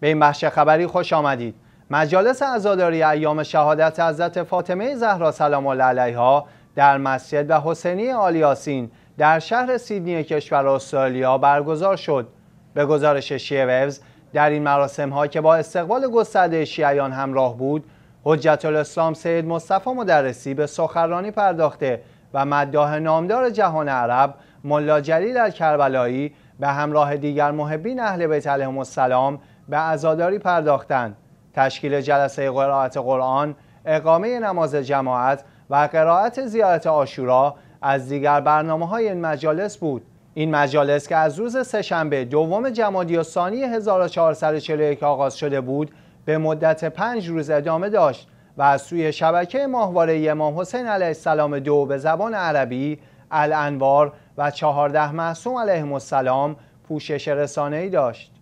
به این بخش خبری خوش آمدید مجالس عزاداری ایام شهادت حضرت فاطمه زهرا سلام الله علیها در مسجد و حسینی آلیاسین در شهر سیدنی کشور استرالیا برگزار شد به گزارش شیعه در این مراسم ها که با استقبال گسترده شیعیان همراه بود حجت الاسلام سید مصطفی مدرسی به سخنرانی پرداخته و مداح نامدار جهان عرب ملا جلیل الکربلایی به همراه دیگر محبین اهل بیت علیهم السلام به عزاداری پرداختن تشکیل جلسه قرائت قرآن اقامه نماز جماعت و قرائت زیارت آشورا از دیگر برنامه های این مجالس بود این مجالس که از روز سهشنبه دوم جمادی و ثانی 1441 آغاز شده بود به مدت پنج روز ادامه داشت و از سوی شبکه ماهواره امام حسین علیه السلام دو به زبان عربی الانوار و چهارده محسوم علیه السلام پوشش رسانه‌ای داشت